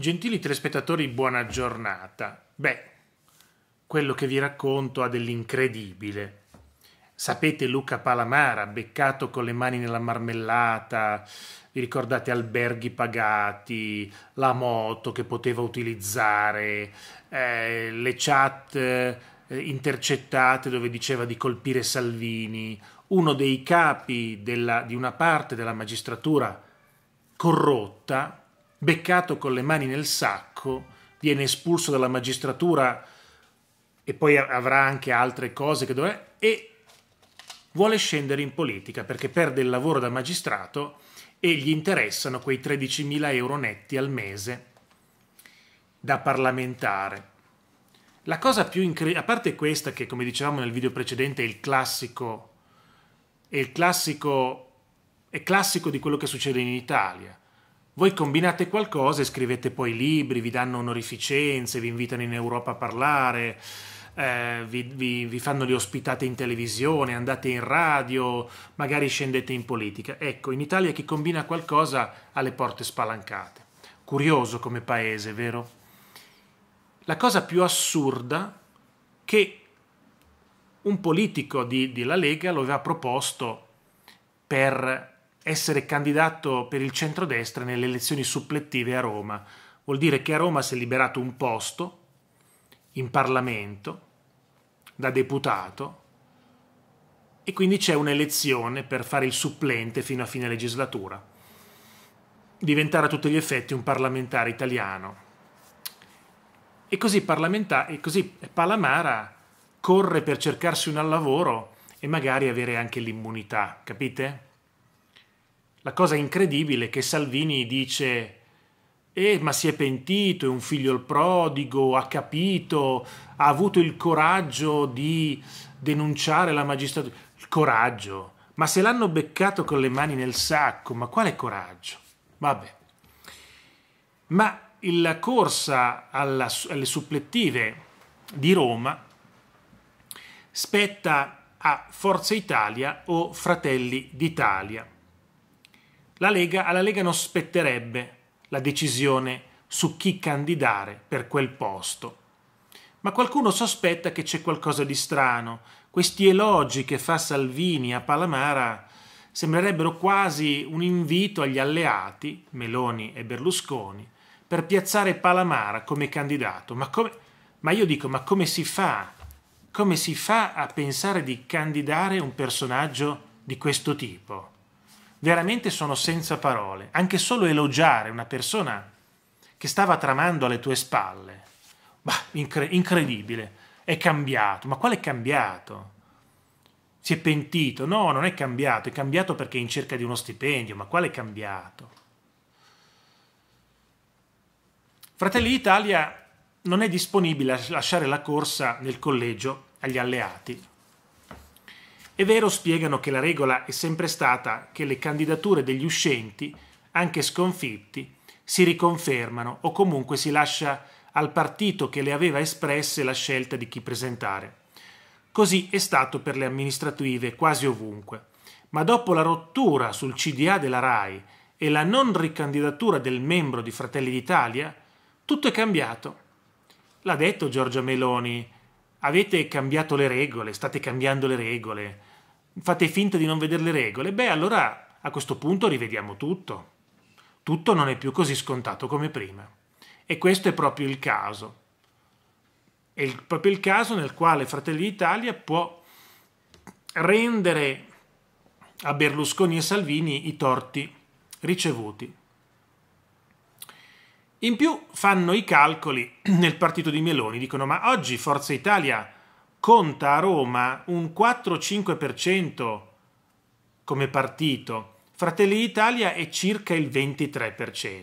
Gentili telespettatori, buona giornata. Beh, quello che vi racconto ha dell'incredibile. Sapete Luca Palamara, beccato con le mani nella marmellata, vi ricordate alberghi pagati, la moto che poteva utilizzare, eh, le chat eh, intercettate dove diceva di colpire Salvini, uno dei capi della, di una parte della magistratura corrotta Beccato con le mani nel sacco, viene espulso dalla magistratura e poi avrà anche altre cose che dovrà... e vuole scendere in politica perché perde il lavoro da magistrato e gli interessano quei 13.000 euro netti al mese da parlamentare. La cosa più incredibile, a parte questa che come dicevamo nel video precedente è il classico, è il classico, è classico di quello che succede in Italia, voi combinate qualcosa e scrivete poi libri, vi danno onorificenze, vi invitano in Europa a parlare, eh, vi, vi, vi fanno le ospitate in televisione, andate in radio, magari scendete in politica. Ecco, in Italia chi combina qualcosa ha le porte spalancate. Curioso come paese, vero? La cosa più assurda che un politico di, della Lega lo aveva proposto per essere candidato per il centrodestra nelle elezioni supplettive a Roma. Vuol dire che a Roma si è liberato un posto in Parlamento da deputato e quindi c'è un'elezione per fare il supplente fino a fine legislatura. Diventare a tutti gli effetti un parlamentare italiano. E così, e così Palamara corre per cercarsi un lavoro e magari avere anche l'immunità, capite? La cosa incredibile è che Salvini dice eh, ma si è pentito, è un figlio il prodigo, ha capito, ha avuto il coraggio di denunciare la magistratura. Il coraggio. Ma se l'hanno beccato con le mani nel sacco, ma quale coraggio? Vabbè. Ma la corsa alla, alle supplettive di Roma spetta a Forza Italia o Fratelli d'Italia la Lega, alla Lega non spetterebbe la decisione su chi candidare per quel posto. Ma qualcuno sospetta che c'è qualcosa di strano. Questi elogi che fa Salvini a Palamara sembrerebbero quasi un invito agli alleati, Meloni e Berlusconi, per piazzare Palamara come candidato. Ma, come, ma io dico, ma come si fa? Come si fa a pensare di candidare un personaggio di questo tipo? veramente sono senza parole. Anche solo elogiare una persona che stava tramando alle tue spalle, bah, incre incredibile, è cambiato. Ma qual è cambiato? Si è pentito? No, non è cambiato, è cambiato perché è in cerca di uno stipendio, ma qual è cambiato? Fratelli d'Italia non è disponibile a lasciare la corsa nel collegio agli alleati. È vero, spiegano che la regola è sempre stata che le candidature degli uscenti, anche sconfitti, si riconfermano o comunque si lascia al partito che le aveva espresse la scelta di chi presentare. Così è stato per le amministrative quasi ovunque. Ma dopo la rottura sul CDA della RAI e la non ricandidatura del membro di Fratelli d'Italia, tutto è cambiato. L'ha detto Giorgia Meloni, avete cambiato le regole, state cambiando le regole fate finta di non vedere le regole, beh allora a questo punto rivediamo tutto. Tutto non è più così scontato come prima. E questo è proprio il caso. È il, proprio il caso nel quale Fratelli d'Italia può rendere a Berlusconi e Salvini i torti ricevuti. In più fanno i calcoli nel partito di Meloni, dicono ma oggi Forza Italia conta a Roma un 4-5% come partito, Fratelli d'Italia è circa il 23%.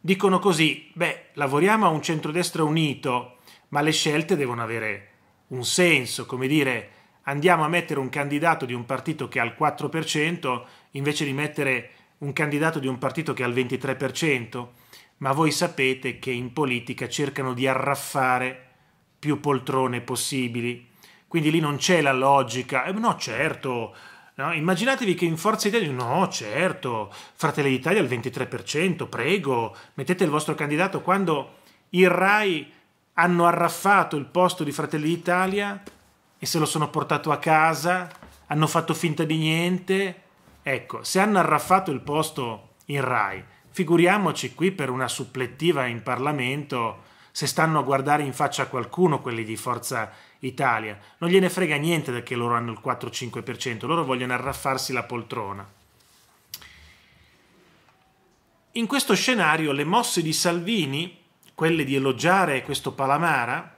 Dicono così, beh, lavoriamo a un centrodestra unito, ma le scelte devono avere un senso, come dire, andiamo a mettere un candidato di un partito che ha il 4% invece di mettere un candidato di un partito che ha il 23%, ma voi sapete che in politica cercano di arraffare più poltrone possibili. Quindi lì non c'è la logica. Eh, no, certo. No? Immaginatevi che in Forza Italia, no, certo, Fratelli d'Italia al 23%, prego, mettete il vostro candidato quando il RAI hanno arraffato il posto di Fratelli d'Italia e se lo sono portato a casa, hanno fatto finta di niente. Ecco, se hanno arraffato il posto in RAI, figuriamoci qui per una supplettiva in Parlamento se stanno a guardare in faccia qualcuno quelli di Forza Italia. Non gliene frega niente che loro hanno il 4-5%, loro vogliono arraffarsi la poltrona. In questo scenario le mosse di Salvini, quelle di elogiare questo Palamara,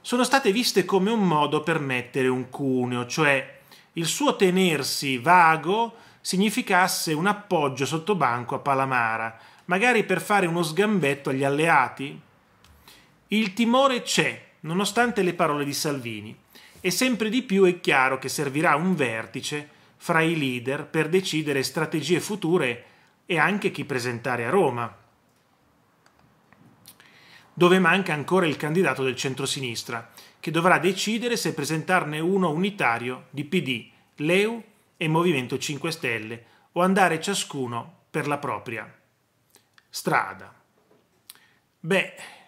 sono state viste come un modo per mettere un cuneo, cioè il suo tenersi vago significasse un appoggio sottobanco a Palamara, magari per fare uno sgambetto agli alleati, il timore c'è, nonostante le parole di Salvini, e sempre di più è chiaro che servirà un vertice fra i leader per decidere strategie future e anche chi presentare a Roma, dove manca ancora il candidato del centrosinistra, che dovrà decidere se presentarne uno unitario di PD, LEU e Movimento 5 Stelle o andare ciascuno per la propria strada. Beh,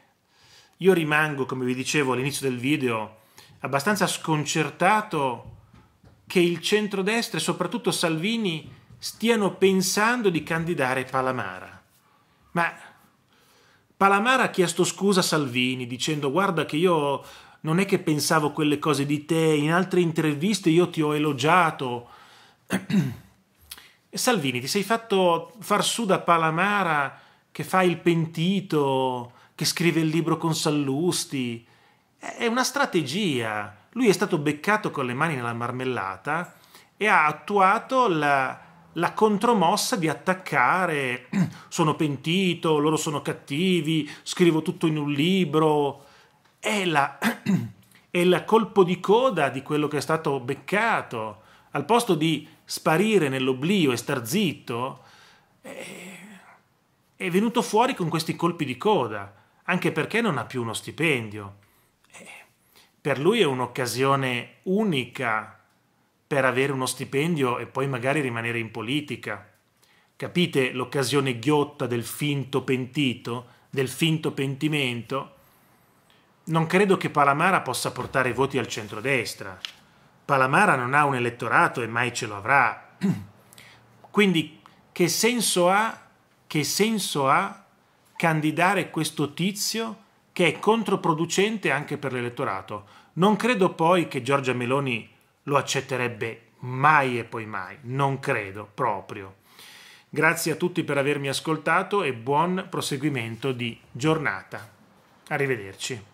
io rimango, come vi dicevo all'inizio del video, abbastanza sconcertato che il centrodestra e soprattutto Salvini stiano pensando di candidare Palamara. Ma Palamara ha chiesto scusa a Salvini dicendo guarda che io non è che pensavo quelle cose di te, in altre interviste io ti ho elogiato. E Salvini, ti sei fatto far su da Palamara che fa il pentito, che scrive il libro con Sallusti. È una strategia. Lui è stato beccato con le mani nella marmellata e ha attuato la, la contromossa di attaccare sono pentito, loro sono cattivi, scrivo tutto in un libro. È, la, è il colpo di coda di quello che è stato beccato. Al posto di sparire nell'oblio e star zitto, è, è venuto fuori con questi colpi di coda anche perché non ha più uno stipendio. Eh, per lui è un'occasione unica per avere uno stipendio e poi magari rimanere in politica. Capite l'occasione ghiotta del finto pentito, del finto pentimento? Non credo che Palamara possa portare i voti al centrodestra. Palamara non ha un elettorato e mai ce lo avrà. Quindi che senso ha, che senso ha candidare questo tizio che è controproducente anche per l'elettorato. Non credo poi che Giorgia Meloni lo accetterebbe mai e poi mai, non credo proprio. Grazie a tutti per avermi ascoltato e buon proseguimento di giornata. Arrivederci.